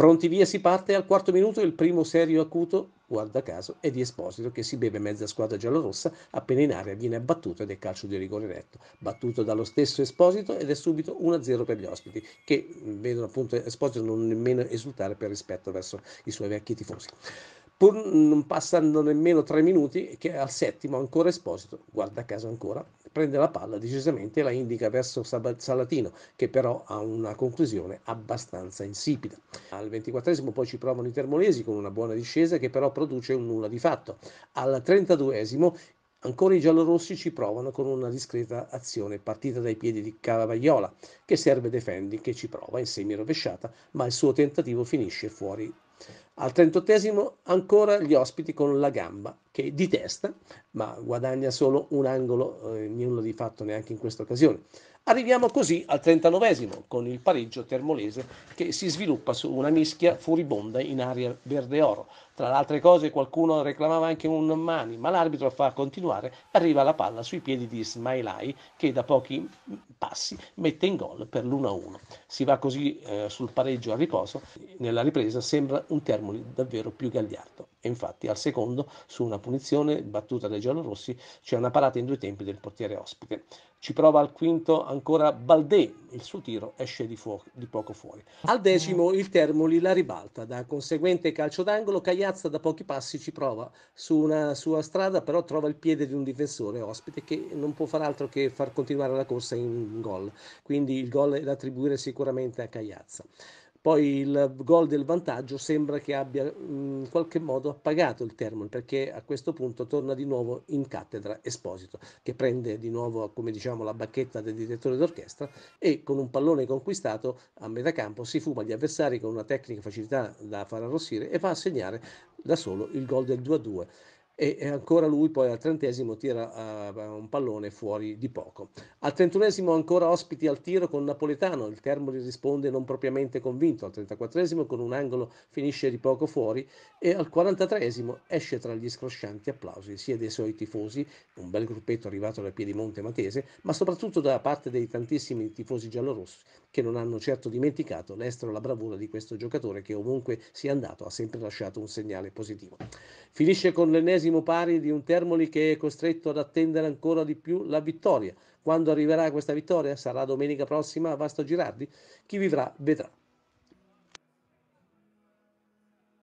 Pronti via si parte al quarto minuto il primo serio acuto, guarda caso, è di Esposito che si beve mezza squadra giallorossa appena in aria viene abbattuto ed è calcio di rigore netto. battuto dallo stesso Esposito ed è subito 1-0 per gli ospiti che vedono appunto Esposito non nemmeno esultare per rispetto verso i suoi vecchi tifosi pur non passando nemmeno tre minuti, che al settimo ancora Esposito, guarda caso ancora, prende la palla decisamente e la indica verso Salatino, che però ha una conclusione abbastanza insipida. Al ventiquattresimo poi ci provano i termolesi con una buona discesa che però produce un nulla di fatto. Al trentaduesimo Ancora i giallorossi ci provano con una discreta azione partita dai piedi di Cavagliola, che serve Defendi, che ci prova in semi rovesciata, ma il suo tentativo finisce fuori al trentottesimo ancora gli ospiti con la gamba che di testa, ma guadagna solo un angolo, eh, nulla di fatto neanche in questa occasione. Arriviamo così al trentanovesimo con il pareggio termolese che si sviluppa su una mischia furibonda in aria verde-oro. Tra le altre cose qualcuno reclamava anche un mani, ma l'arbitro fa continuare, arriva la palla sui piedi di Smailai che da pochi passi mette in gol per l'1-1. Si va così eh, sul pareggio a riposo, nella ripresa sembra un Termoli davvero più gagliardo. E infatti al secondo, su una punizione battuta dai giallorossi, c'è una parata in due tempi del portiere ospite. Ci prova al quinto ancora Baldé, il suo tiro esce di, fuoco, di poco fuori. Al decimo il Termoli la ribalta, da conseguente calcio d'angolo Cagliazza da pochi passi ci prova su una sua strada, però trova il piede di un difensore ospite che non può far altro che far continuare la corsa in gol. Quindi il gol è da attribuire sicuramente a Cagliazza. Poi il gol del vantaggio sembra che abbia in qualche modo appagato il Termoli perché a questo punto torna di nuovo in cattedra Esposito che prende di nuovo come diciamo la bacchetta del direttore d'orchestra e con un pallone conquistato a metà campo si fuma gli avversari con una tecnica facilità da far arrossire e va a segnare da solo il gol del 2-2 e, ancora lui poi al trentesimo tira uh, un pallone fuori di poco. Al trentunesimo ancora ospiti al tiro con Napoletano, il Termoli risponde non propriamente convinto, al trentaquattresimo con un angolo finisce di poco fuori e al quarantatreesimo esce tra gli scroscianti applausi sia dei suoi tifosi, un bel gruppetto arrivato da Piedimonte Matese, ma soprattutto da parte dei tantissimi tifosi giallorossi che non hanno certo dimenticato l'estero e la bravura di questo giocatore che ovunque sia andato ha sempre lasciato un segnale positivo. Finisce con l'ennesimo battesimo pari di un Termoli che è costretto ad attendere ancora di più la vittoria. Quando arriverà questa vittoria? Sarà domenica prossima a Vasto Girardi? Chi vivrà vedrà.